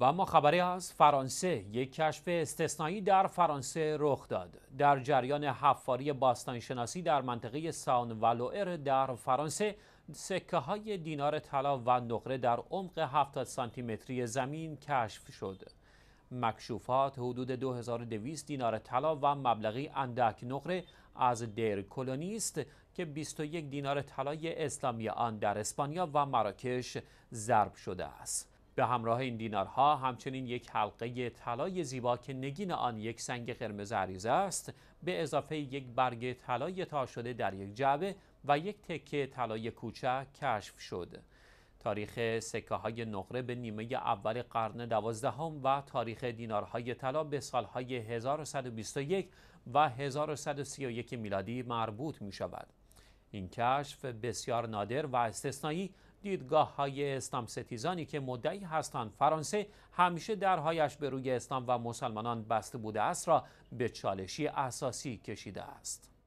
و اما خبری از فرانسه یک کشف استثنایی در فرانسه رخ داد در جریان حفاری باستانشناسی در منطقه سان ولوئر در فرانسه سکه های دینار طلا و نقره در عمق 70 سانتی زمین کشف شد مکشوفات حدود 2200 دینار طلا و مبلغی اندک نقره از دیر کولونیست که 21 دینار طلای اسلامی آن در اسپانیا و مراکش ضرب شده است به همراه این دینارها همچنین یک حلقه طلای زیبا که نگین آن یک سنگ قرمز عریضه است به اضافه یک برگ طلای تا شده در یک جعبه و یک تکه طلای کوچک کشف شد تاریخ سکه های نقره به نیمه اول قرن دوازدهم و تاریخ دینارهای طلا به سالهای 1121 و 1131 میلادی مربوط می شود. این کشف بسیار نادر و استثنایی دیدگاه های اسلام ستیزانی که مدعی هستند فرانسه همیشه درهایش به روی اسلام و مسلمانان بسته بوده است را به چالشی اساسی کشیده است.